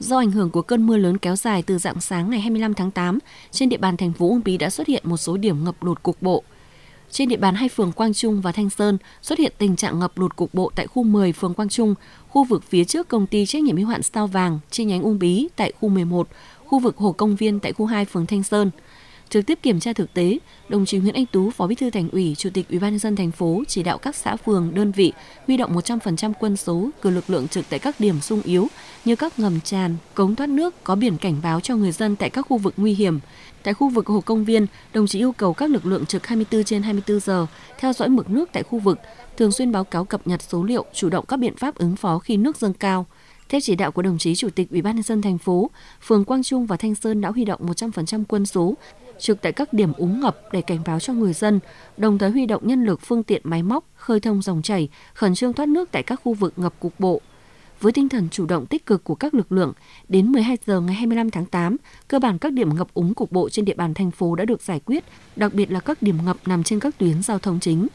Do ảnh hưởng của cơn mưa lớn kéo dài từ dạng sáng ngày 25 tháng 8, trên địa bàn thành phố Uông Bí đã xuất hiện một số điểm ngập lụt cục bộ. Trên địa bàn hai phường Quang Trung và Thanh Sơn xuất hiện tình trạng ngập lụt cục bộ tại khu 10 phường Quang Trung, khu vực phía trước công ty trách nhiệm hữu hạn Sao Vàng chi nhánh Uông Bí tại khu 11, khu vực Hồ Công Viên tại khu 2 phường Thanh Sơn trực tiếp kiểm tra thực tế, đồng chí Nguyễn Anh Tú, Phó Bí thư Thành ủy, Chủ tịch Ủy ban nhân dân thành phố chỉ đạo các xã phường, đơn vị huy động 100% quân số cử lực lượng trực tại các điểm sung yếu như các ngầm tràn, cống thoát nước có biển cảnh báo cho người dân tại các khu vực nguy hiểm. Tại khu vực hồ công viên, đồng chí yêu cầu các lực lượng trực 24 trên 24 giờ theo dõi mực nước tại khu vực, thường xuyên báo cáo cập nhật số liệu, chủ động các biện pháp ứng phó khi nước dâng cao. Theo chỉ đạo của đồng chí Chủ tịch Ủy ban nhân dân thành phố, phường Quang Trung và Thanh Sơn đã huy động 100% quân số trực tại các điểm úng ngập để cảnh báo cho người dân, đồng thời huy động nhân lực phương tiện máy móc, khơi thông dòng chảy, khẩn trương thoát nước tại các khu vực ngập cục bộ. Với tinh thần chủ động tích cực của các lực lượng, đến 12 giờ ngày 25 tháng 8, cơ bản các điểm ngập úng cục bộ trên địa bàn thành phố đã được giải quyết, đặc biệt là các điểm ngập nằm trên các tuyến giao thông chính.